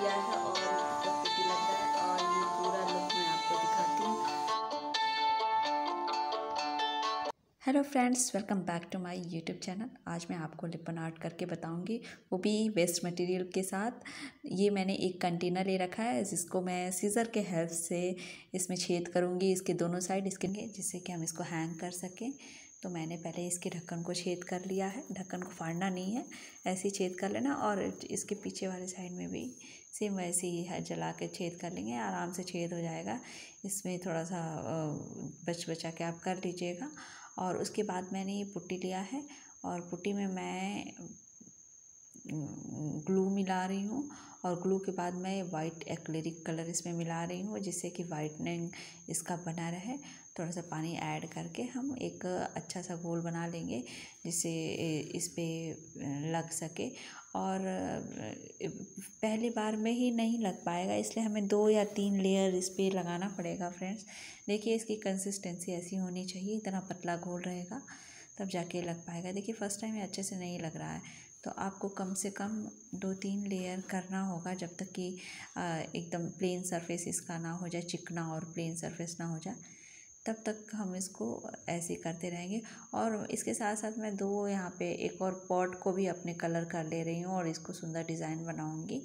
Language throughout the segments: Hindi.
लिया है और hello friends welcome back to my YouTube channel आज मैं आपको लिपन आर्ट करके बताऊंगी वो भी वेस्ट मटेरियल के साथ ये मैंने एक कंटेनर ले रखा है जिसको मैं सीज़र के हेल्प से इसमें छेद करूंगी इसके दोनों साइड इसके जिससे कि हम इसको हैंग कर सकें तो मैंने पहले इसके ढक्कन को छेद कर लिया है ढक्कन को फाड़ना नहीं है ऐसे ही छेद कर लेना और इसके पीछे वाले साइड में भी सेम वैसे ही जला के छेद कर लेंगे आराम से छेद हो जाएगा इसमें थोड़ा सा बच बचा के आप कर लीजिएगा और उसके बाद मैंने ये पुट्टी लिया है और पुट्टी में मैं ग्लू मिला रही हूँ और ग्लू के बाद मैं वाइट एक्लेरिक कलर इसमें मिला रही हूँ जिससे कि वाइटनिंग इसका बना रहे थोड़ा सा पानी ऐड करके हम एक अच्छा सा गोल बना लेंगे जिससे इस पर लग सके और पहली बार में ही नहीं लग पाएगा इसलिए हमें दो या तीन लेयर इस पर लगाना पड़ेगा फ्रेंड्स देखिए इसकी कंसिस्टेंसी ऐसी होनी चाहिए इतना पतला घोल रहेगा तब जाके लग पाएगा देखिए फ़र्स्ट टाइम ये अच्छे से नहीं लग रहा है तो आपको कम से कम दो तीन लेयर करना होगा जब तक कि एकदम प्लेन सरफेस इसका ना हो जाए चिकना और प्लेन सरफेस ना हो जाए तब तक हम इसको ऐसे करते रहेंगे और इसके साथ साथ मैं दो यहाँ पे एक और पॉट को भी अपने कलर कर ले रही हूँ और इसको सुंदर डिज़ाइन बनाऊँगी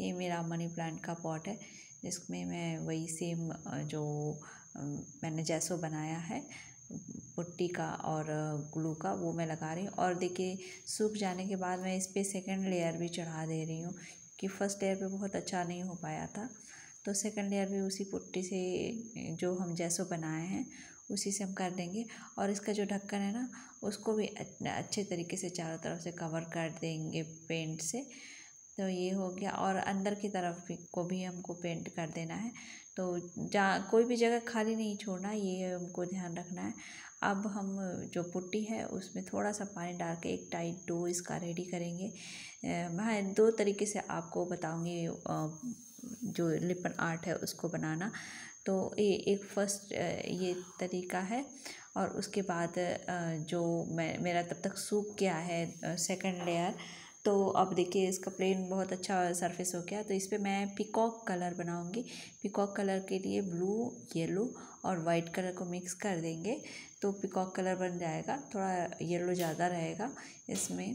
ये मेरा मनी प्लांट का पॉट है जिसमें मैं वही सेम जो मैंने जैसो बनाया है पुट्टी का और ग्लू का वो मैं लगा रही हूँ और देखिए सूख जाने के बाद मैं इस पर सेकेंड लेयर भी चढ़ा दे रही हूँ कि फ़र्स्ट लेयर पे बहुत अच्छा नहीं हो पाया था तो सेकेंड लेयर भी उसी पुट्टी से जो हम जैसो बनाए हैं उसी से हम कर देंगे और इसका जो ढक्कन है ना उसको भी अच्छे तरीके से चारों तरफ से कवर कर देंगे पेंट से तो ये हो गया और अंदर की तरफ को भी हमको पेंट कर देना है तो जहाँ कोई भी जगह खाली नहीं छोड़ना ये हमको ध्यान रखना है अब हम जो पुट्टी है उसमें थोड़ा सा पानी डाल के एक टाइट डो इसका रेडी करेंगे मैं दो तरीके से आपको बताऊंगी जो लिपन आर्ट है उसको बनाना तो ये एक फर्स्ट ये तरीका है और उसके बाद जो मैं मेरा तब तक सूख गया है सेकंड लेयर तो अब देखिए इसका प्लेन बहुत अच्छा सरफेस हो गया तो इस पर मैं पिकॉक कलर बनाऊंगी पिकॉक कलर के लिए ब्लू येलो और वाइट कलर को मिक्स कर देंगे तो पिकॉक कलर बन जाएगा थोड़ा येलो ज़्यादा रहेगा इसमें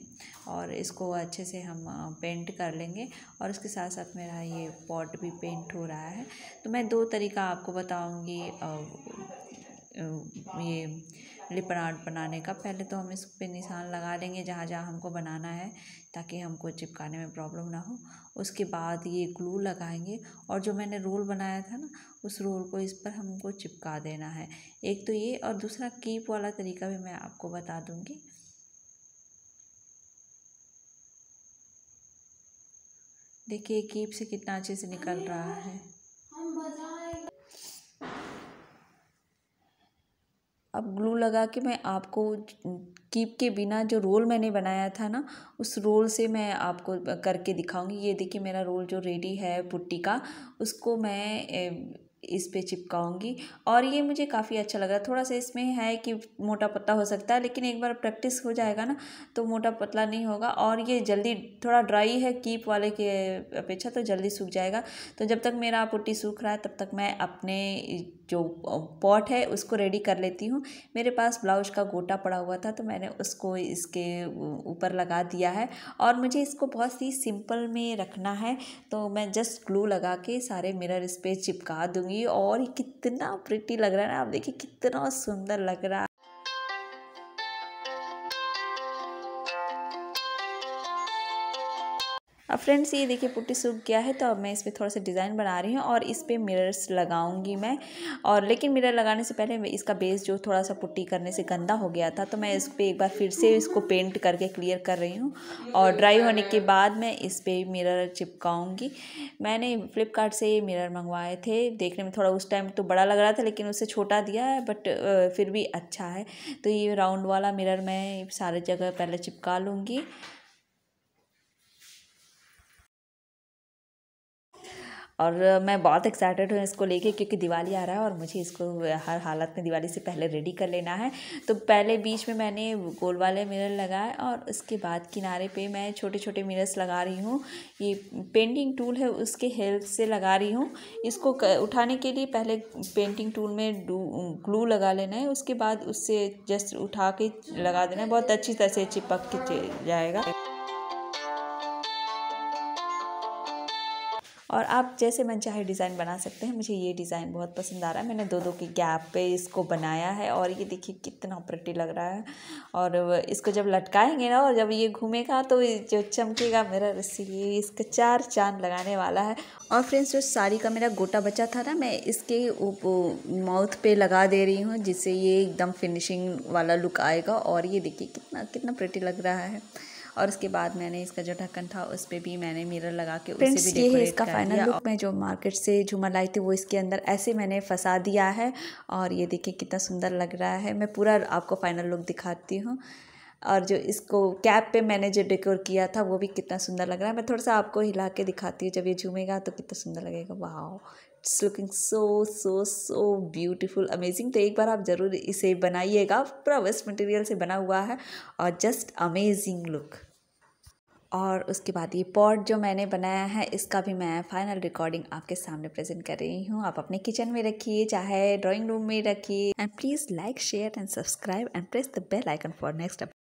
और इसको अच्छे से हम पेंट कर लेंगे और उसके साथ साथ मेरा ये पॉट भी पेंट हो रहा है तो मैं दो तरीका आपको बताऊँगी ये लिप आर्ट बनाने का पहले तो हम इस पर निशान लगा लेंगे जहाँ जहाँ हमको बनाना है ताकि हमको चिपकाने में प्रॉब्लम ना हो उसके बाद ये ग्लू लगाएंगे और जो मैंने रोल बनाया था ना उस रोल को इस पर हमको चिपका देना है एक तो ये और दूसरा कीप वाला तरीका भी मैं आपको बता दूँगी देखिए कीप से कितना अच्छे से निकल रहा है हम बता अब ग्लू लगा के मैं आपको कीप के बिना जो रोल मैंने बनाया था ना उस रोल से मैं आपको करके दिखाऊंगी ये देखिए मेरा रोल जो रेडी है पुट्टी का उसको मैं इस पे चिपकाऊंगी और ये मुझे काफ़ी अच्छा लगा थोड़ा सा इसमें है कि मोटा पतला हो सकता है लेकिन एक बार प्रैक्टिस हो जाएगा ना तो मोटा पतला नहीं होगा और ये जल्दी थोड़ा ड्राई है कीप वाले के अपेक्षा तो जल्दी सूख जाएगा तो जब तक मेरा पुट्टी सूख रहा है तब तक मैं अपने जो पॉट है उसको रेडी कर लेती हूँ मेरे पास ब्लाउज का गोटा पड़ा हुआ था तो मैंने उसको इसके ऊपर लगा दिया है और मुझे इसको बहुत ही सिंपल में रखना है तो मैं जस्ट ग्लू लगा के सारे मिरर इस पर चिपका दूँगी और कितना प्रिटी लग रहा है ना आप देखिए कितना सुंदर लग रहा है अब फ्रेंड्स ये देखिए पुट्टी सूख गया है तो अब मैं इस पर थोड़ा सा डिज़ाइन बना रही हूँ और इस पर मिरर्स लगाऊंगी मैं और लेकिन मिरर लगाने से पहले इसका बेस जो थोड़ा सा पुट्टी करने से गंदा हो गया था तो मैं इस पर एक बार फिर से इसको पेंट करके क्लियर कर रही हूँ और ड्राई होने के बाद मैं इस पर मिरर चिपकाऊँगी मैंने फ्लिपकार्ट से ये मिरर मंगवाए थे देखने में थोड़ा उस टाइम तो बड़ा लग रहा था लेकिन उससे छोटा दिया है बट फिर भी अच्छा है तो ये राउंड वाला मिरर मैं सारे जगह पहले चिपका लूँगी और मैं बहुत एक्साइटेड हूँ इसको लेके क्योंकि दिवाली आ रहा है और मुझे इसको हर हालत में दिवाली से पहले रेडी कर लेना है तो पहले बीच में मैंने गोल वाले मिरर लगाए और उसके बाद किनारे पे मैं छोटे छोटे मिरर्स लगा रही हूँ ये पेंटिंग टूल है उसके हेल्प से लगा रही हूँ इसको उठाने के लिए पहले पेंटिंग टूल में ग्लू लगा लेना है उसके बाद उससे जस्ट उठा के लगा देना है बहुत अच्छी तरह से चिपक के जाएगा और आप जैसे मन चाहे डिज़ाइन बना सकते हैं मुझे ये डिज़ाइन बहुत पसंद आ रहा है मैंने दो दो के गैप पे इसको बनाया है और ये देखिए कितना प्रटी लग रहा है और इसको जब लटकाएंगे ना और जब ये घूमेगा तो जो चमकेगा मेरा रस्सी ये इसका चार चांद लगाने वाला है और फ्रेंड्स जो साड़ी का मेरा गोटा बचा था ना मैं इसके माउथ पे लगा दे रही हूँ जिससे ये एकदम फिनिशिंग वाला लुक आएगा और ये देखिए कितना कितना प्रटी लग रहा है और उसके बाद मैंने इसका जो ढक्कन था उस पर भी मैंने मिरर लगा के उसे भी ये है इसका फाइनल लुक मैं जो मार्केट से झूमर लाई थी वो इसके अंदर ऐसे मैंने फंसा दिया है और ये देखिए कितना सुंदर लग रहा है मैं पूरा आपको फाइनल लुक दिखाती हूँ और जो इसको कैप पे मैंने जो डेकोर किया था वो भी कितना सुंदर लग रहा है मैं थोड़ा सा आपको हिला के दिखाती हूँ जब ये झूमेगा तो कितना सुंदर लगेगा वाह it's looking so so so beautiful amazing तो एक बार आप ज़रूर इसे बनाइएगा पूरा वेस्ट मटेरियल से बना हुआ है और जस्ट अमेजिंग लुक और उसके बाद ये पॉट जो मैंने बनाया है इसका भी मैं फाइनल रिकॉर्डिंग आपके सामने प्रेजेंट कर रही हूँ आप अपने किचन में रखिए चाहे ड्राइंग रूम में रखिए and please like share and subscribe and press the bell icon for next